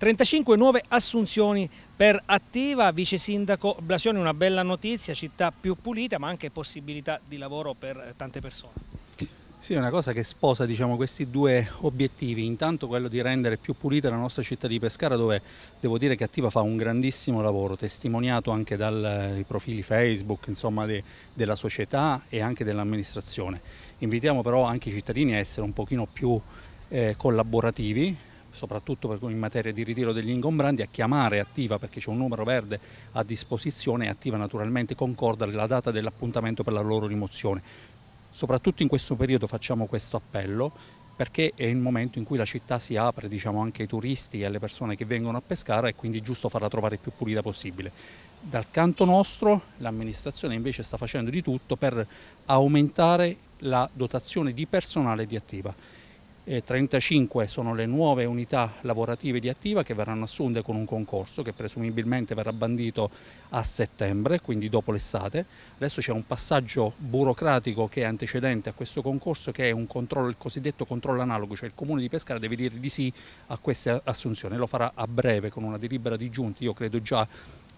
35 nuove assunzioni per attiva, vice sindaco Blasioni, una bella notizia, città più pulita ma anche possibilità di lavoro per tante persone. Sì, è una cosa che sposa diciamo, questi due obiettivi, intanto quello di rendere più pulita la nostra città di Pescara dove devo dire che Attiva fa un grandissimo lavoro, testimoniato anche dai eh, profili Facebook, insomma, de, della società e anche dell'amministrazione. Invitiamo però anche i cittadini a essere un pochino più eh, collaborativi soprattutto in materia di ritiro degli ingombranti, a chiamare Attiva perché c'è un numero verde a disposizione e Attiva naturalmente concorda la data dell'appuntamento per la loro rimozione. Soprattutto in questo periodo facciamo questo appello perché è il momento in cui la città si apre diciamo, anche ai turisti e alle persone che vengono a pescare e quindi è giusto farla trovare più pulita possibile. Dal canto nostro l'amministrazione invece sta facendo di tutto per aumentare la dotazione di personale di attiva. 35 sono le nuove unità lavorative di Attiva che verranno assunte con un concorso che presumibilmente verrà bandito a settembre, quindi dopo l'estate. Adesso c'è un passaggio burocratico che è antecedente a questo concorso che è controllo, il cosiddetto controllo analogo, cioè il Comune di Pescara deve dire di sì a queste assunzioni, lo farà a breve con una delibera di giunti, io credo già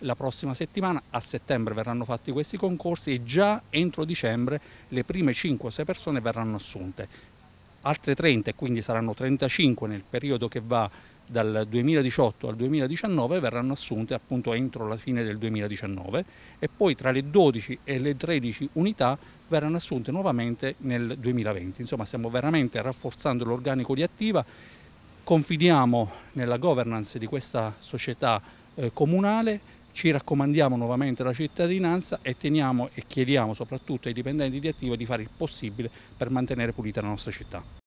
la prossima settimana, a settembre verranno fatti questi concorsi e già entro dicembre le prime 5 o 6 persone verranno assunte altre 30, quindi saranno 35 nel periodo che va dal 2018 al 2019 verranno assunte appunto entro la fine del 2019 e poi tra le 12 e le 13 unità verranno assunte nuovamente nel 2020. Insomma stiamo veramente rafforzando l'organico di attiva, confidiamo nella governance di questa società eh, comunale ci raccomandiamo nuovamente alla cittadinanza e teniamo e chiediamo soprattutto ai dipendenti di attivo di fare il possibile per mantenere pulita la nostra città.